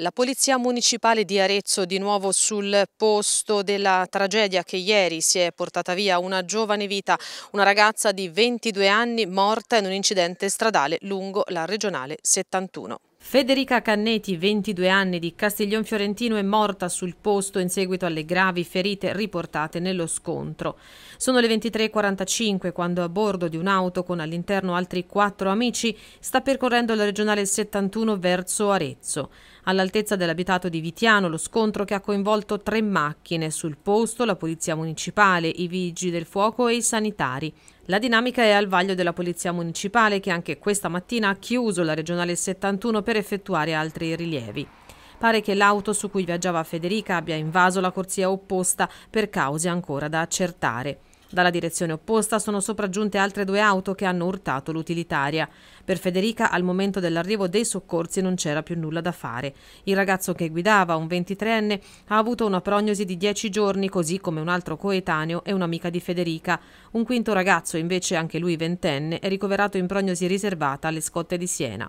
La Polizia Municipale di Arezzo di nuovo sul posto della tragedia che ieri si è portata via una giovane vita, una ragazza di 22 anni morta in un incidente stradale lungo la regionale 71. Federica Canneti, 22 anni di Castiglion Fiorentino, è morta sul posto in seguito alle gravi ferite riportate nello scontro. Sono le 23.45 quando a bordo di un'auto con all'interno altri quattro amici sta percorrendo la regionale 71 verso Arezzo. All'altezza dell'abitato di Vitiano lo scontro che ha coinvolto tre macchine, sul posto la polizia municipale, i vigili del fuoco e i sanitari. La dinamica è al vaglio della Polizia Municipale che anche questa mattina ha chiuso la regionale 71 per effettuare altri rilievi. Pare che l'auto su cui viaggiava Federica abbia invaso la corsia opposta per cause ancora da accertare. Dalla direzione opposta sono sopraggiunte altre due auto che hanno urtato l'utilitaria. Per Federica al momento dell'arrivo dei soccorsi non c'era più nulla da fare. Il ragazzo che guidava, un 23enne, ha avuto una prognosi di 10 giorni, così come un altro coetaneo e un'amica di Federica. Un quinto ragazzo, invece anche lui ventenne, è ricoverato in prognosi riservata alle scotte di Siena.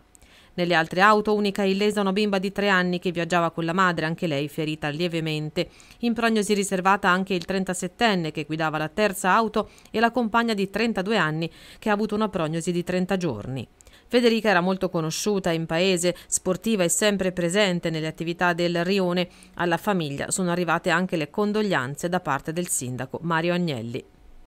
Nelle altre auto, unica illesa una bimba di tre anni che viaggiava con la madre, anche lei ferita lievemente. In prognosi riservata anche il 37enne che guidava la terza auto e la compagna di 32 anni che ha avuto una prognosi di 30 giorni. Federica era molto conosciuta in paese, sportiva e sempre presente nelle attività del Rione. Alla famiglia sono arrivate anche le condoglianze da parte del sindaco Mario Agnelli.